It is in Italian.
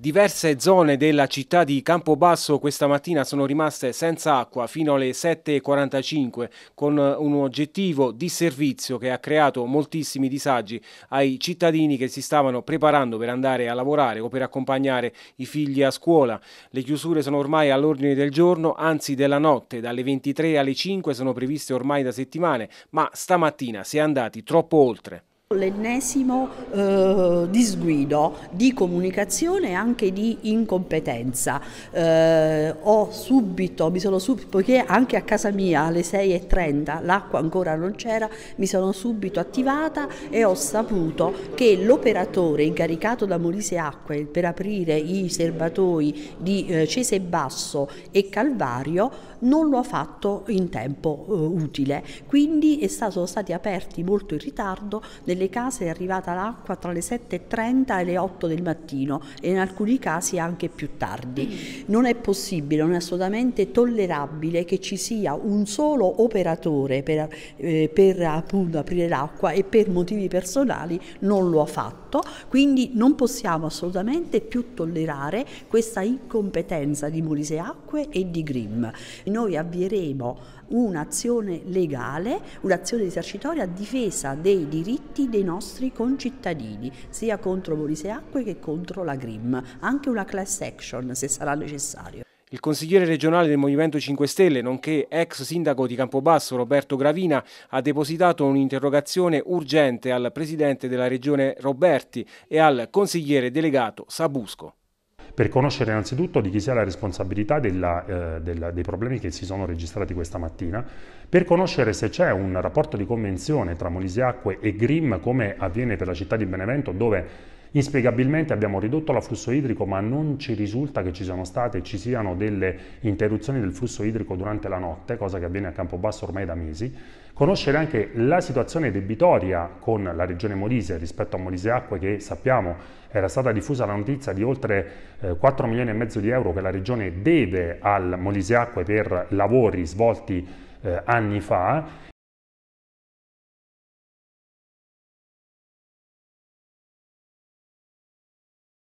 Diverse zone della città di Campobasso questa mattina sono rimaste senza acqua fino alle 7.45 con eh, un oggettivo disservizio che ha creato moltissimi disagi ai cittadini che si stavano preparando per andare a lavorare o per accompagnare i figli a scuola. Le chiusure sono ormai all'ordine del giorno, anzi della notte, dalle 23 alle 5 sono previste ormai da settimane, ma stamattina si è andati troppo oltre. L'ennesimo eh, di sguido, di comunicazione e anche di incompetenza. Eh, ho subito, mi sono subito, poiché anche a casa mia alle 6.30 l'acqua ancora non c'era, mi sono subito attivata e ho saputo che l'operatore incaricato da Molise Acque per aprire i serbatoi di eh, Cese Basso e Calvario non lo ha fatto in tempo eh, utile, quindi stato, sono stati aperti molto in ritardo, nelle case è arrivata l'acqua tra le 7 7.30 alle 8 del mattino e in alcuni casi anche più tardi. Mm. Non è possibile, non è assolutamente tollerabile che ci sia un solo operatore per, eh, per appunto, aprire l'acqua e per motivi personali non lo ha fatto, quindi non possiamo assolutamente più tollerare questa incompetenza di Molise Acque e di Grimm. Noi avvieremo un'azione legale, un'azione esercitoria a difesa dei diritti dei nostri concittadini, sia sia contro Borise Acque che contro la Grim, anche una class action se sarà necessario. Il consigliere regionale del Movimento 5 Stelle, nonché ex sindaco di Campobasso Roberto Gravina, ha depositato un'interrogazione urgente al presidente della regione Roberti e al consigliere delegato Sabusco per conoscere innanzitutto di chi sia la responsabilità della, eh, della, dei problemi che si sono registrati questa mattina, per conoscere se c'è un rapporto di convenzione tra Molisiacque e Grimm come avviene per la città di Benevento dove Inspiegabilmente abbiamo ridotto l'afflusso idrico ma non ci risulta che ci siano state e ci siano delle interruzioni del flusso idrico durante la notte, cosa che avviene a Campobasso ormai da mesi. Conoscere anche la situazione debitoria con la regione Molise rispetto a Molise Acque che sappiamo era stata diffusa la notizia di oltre 4 eh, milioni e mezzo di euro che la regione deve al Molise Acque per lavori svolti eh, anni fa